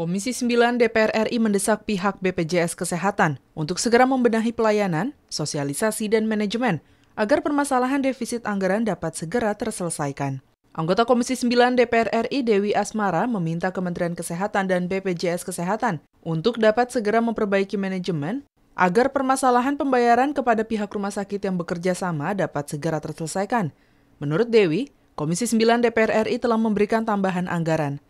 Komisi 9 DPR RI mendesak pihak BPJS Kesehatan untuk segera membenahi pelayanan, sosialisasi, dan manajemen agar permasalahan defisit anggaran dapat segera terselesaikan. Anggota Komisi 9 DPR RI Dewi Asmara meminta Kementerian Kesehatan dan BPJS Kesehatan untuk dapat segera memperbaiki manajemen agar permasalahan pembayaran kepada pihak rumah sakit yang bekerja sama dapat segera terselesaikan. Menurut Dewi, Komisi 9 DPR RI telah memberikan tambahan anggaran.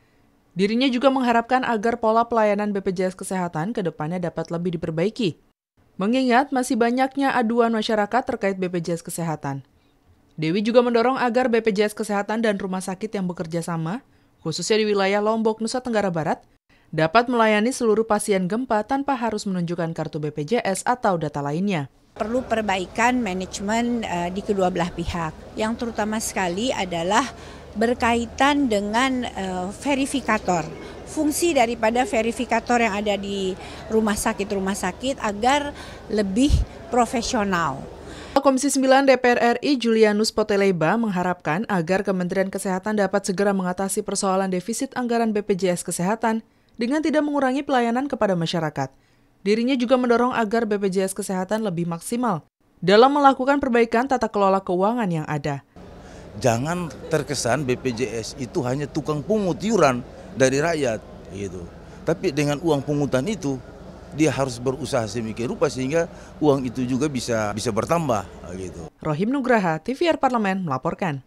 Dirinya juga mengharapkan agar pola pelayanan BPJS Kesehatan ke depannya dapat lebih diperbaiki. Mengingat masih banyaknya aduan masyarakat terkait BPJS Kesehatan. Dewi juga mendorong agar BPJS Kesehatan dan rumah sakit yang bekerja sama, khususnya di wilayah Lombok, Nusa Tenggara Barat, dapat melayani seluruh pasien gempa tanpa harus menunjukkan kartu BPJS atau data lainnya perlu perbaikan manajemen uh, di kedua belah pihak. Yang terutama sekali adalah berkaitan dengan uh, verifikator fungsi daripada verifikator yang ada di rumah sakit-rumah sakit agar lebih profesional. Komisi 9 DPR RI Julianus Poteleba mengharapkan agar Kementerian Kesehatan dapat segera mengatasi persoalan defisit anggaran BPJS Kesehatan dengan tidak mengurangi pelayanan kepada masyarakat. Dirinya juga mendorong agar BPJS Kesehatan lebih maksimal dalam melakukan perbaikan tata kelola keuangan yang ada jangan terkesan BPJS itu hanya tukang pungut iuran dari rakyat gitu. Tapi dengan uang pungutan itu dia harus berusaha semikian rupa sehingga uang itu juga bisa bisa bertambah gitu. Rohim Nugraha, TVR Parlemen melaporkan.